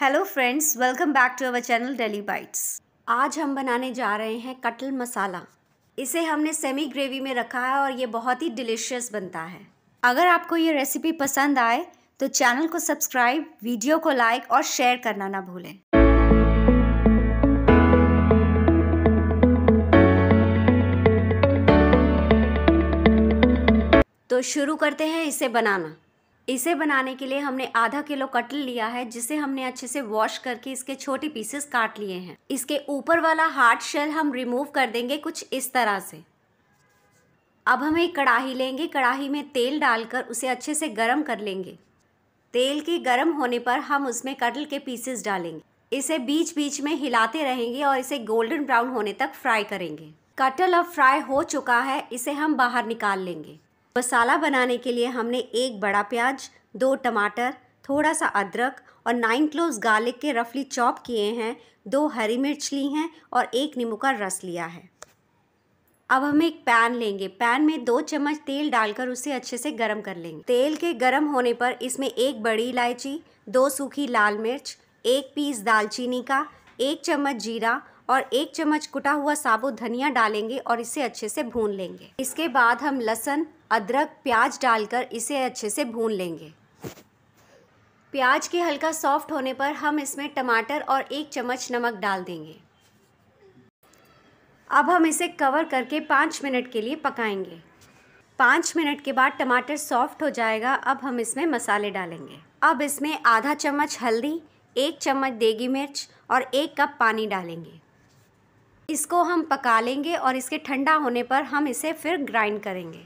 hello friends welcome back to our channel daily bites आज हम बनाने जा रहे हैं कटल मसाला इसे हमने सेमी ग्रेवी में रखा है और ये बहुत ही डिलीशियस बनता है अगर आपको ये रेसिपी पसंद आए तो चैनल को सब्सक्राइब वीडियो को लाइक और शेयर करना ना भूलें तो शुरू करते हैं इसे बनाना इसे बनाने के लिए हमने आधा किलो कटल लिया है जिसे हमने अच्छे से वॉश करके इसके छोटे पीसेस काट लिए हैं इसके ऊपर वाला हार्ड शेल हम रिमूव कर देंगे कुछ इस तरह से अब हम एक कढ़ाही लेंगे कढ़ाही में तेल डालकर उसे अच्छे से गर्म कर लेंगे तेल के गर्म होने पर हम उसमें कटल के पीसेस डालेंगे इसे बीच बीच में हिलाते रहेंगे और इसे गोल्डन ब्राउन होने तक फ्राई करेंगे कटल अब फ्राई हो चुका है इसे हम बाहर निकाल लेंगे मसाला बनाने के लिए हमने एक बड़ा प्याज दो टमाटर थोड़ा सा अदरक और नाइन क्लोव्स गार्लिक के रफली चॉप किए हैं दो हरी मिर्च ली हैं और एक नींबू का रस लिया है अब हम एक पैन लेंगे पैन में दो चम्मच तेल डालकर उसे अच्छे से गर्म कर लेंगे तेल के गर्म होने पर इसमें एक बड़ी इलायची दो सूखी लाल मिर्च एक पीस दालचीनी का एक चम्मच जीरा और एक चम्मच कुटा हुआ साबुत धनिया डालेंगे और इसे अच्छे से भून लेंगे इसके बाद हम लहसन अदरक प्याज डालकर इसे अच्छे से भून लेंगे प्याज के हल्का सॉफ्ट होने पर हम इसमें टमाटर और एक चम्मच नमक डाल देंगे अब हम इसे कवर करके पाँच मिनट के लिए पकाएंगे पाँच मिनट के बाद टमाटर सॉफ्ट हो जाएगा अब हम इसमें मसाले डालेंगे अब इसमें आधा चम्मच हल्दी एक चम्मच देगी मिर्च और एक कप पानी डालेंगे इसको हम पका लेंगे और इसके ठंडा होने पर हम इसे फिर ग्राइंड करेंगे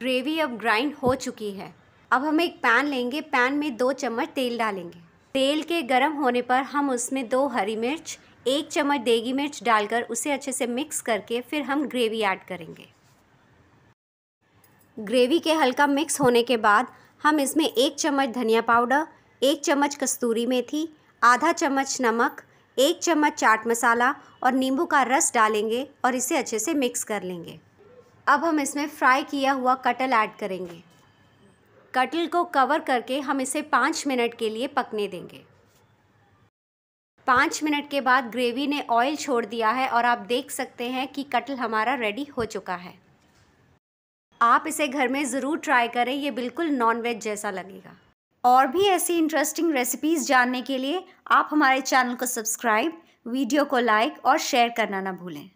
ग्रेवी अब ग्राइंड हो चुकी है अब हम एक पैन लेंगे पैन में दो चम्मच तेल डालेंगे तेल के गर्म होने पर हम उसमें दो हरी मिर्च एक चम्मच देगी मिर्च डालकर उसे अच्छे से मिक्स करके फिर हम ग्रेवी ऐड करेंगे ग्रेवी के हल्का मिक्स होने के बाद हम इसमें एक चम्मच धनिया पाउडर एक चम्मच कस्तूरी मेथी आधा चम्मच नमक एक चम्मच चाट मसाला और नींबू का रस डालेंगे और इसे अच्छे से मिक्स कर लेंगे अब हम इसमें फ्राई किया हुआ कटल ऐड करेंगे कटल को कवर करके हम इसे पाँच मिनट के लिए पकने देंगे पाँच मिनट के बाद ग्रेवी ने ऑयल छोड़ दिया है और आप देख सकते हैं कि कटल हमारा रेडी हो चुका है आप इसे घर में ज़रूर ट्राई करें ये बिल्कुल नॉनवेज जैसा लगेगा और भी ऐसी इंटरेस्टिंग रेसिपीज़ जानने के लिए आप हमारे चैनल को सब्सक्राइब वीडियो को लाइक और शेयर करना ना भूलें